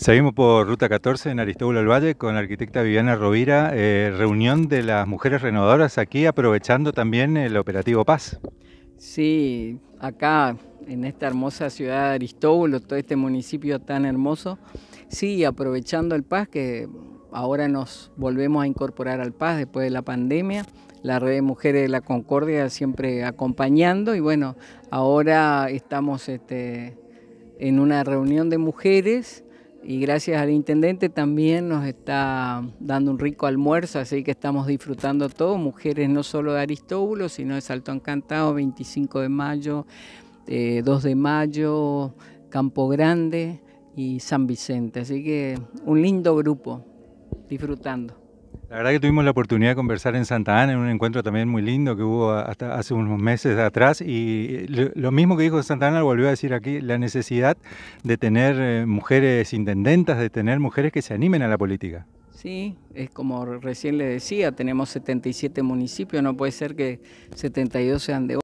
Seguimos por Ruta 14 en Aristóbulo del Valle con la arquitecta Viviana Rovira, eh, reunión de las mujeres renovadoras aquí, aprovechando también el operativo Paz. Sí, acá en esta hermosa ciudad de Aristóbulo, todo este municipio tan hermoso, sí, aprovechando el Paz, que ahora nos volvemos a incorporar al Paz después de la pandemia, la red de mujeres de la Concordia siempre acompañando y bueno, ahora estamos este, en una reunión de mujeres y gracias al intendente también nos está dando un rico almuerzo, así que estamos disfrutando todo, mujeres no solo de Aristóbulo, sino de Salto Encantado, 25 de mayo, 2 eh, de mayo, Campo Grande y San Vicente, así que un lindo grupo, disfrutando. La verdad que tuvimos la oportunidad de conversar en Santa Ana, en un encuentro también muy lindo que hubo hasta hace unos meses atrás, y lo mismo que dijo Santa Ana lo volvió a decir aquí, la necesidad de tener eh, mujeres intendentas, de tener mujeres que se animen a la política. Sí, es como recién le decía, tenemos 77 municipios, no puede ser que 72 sean de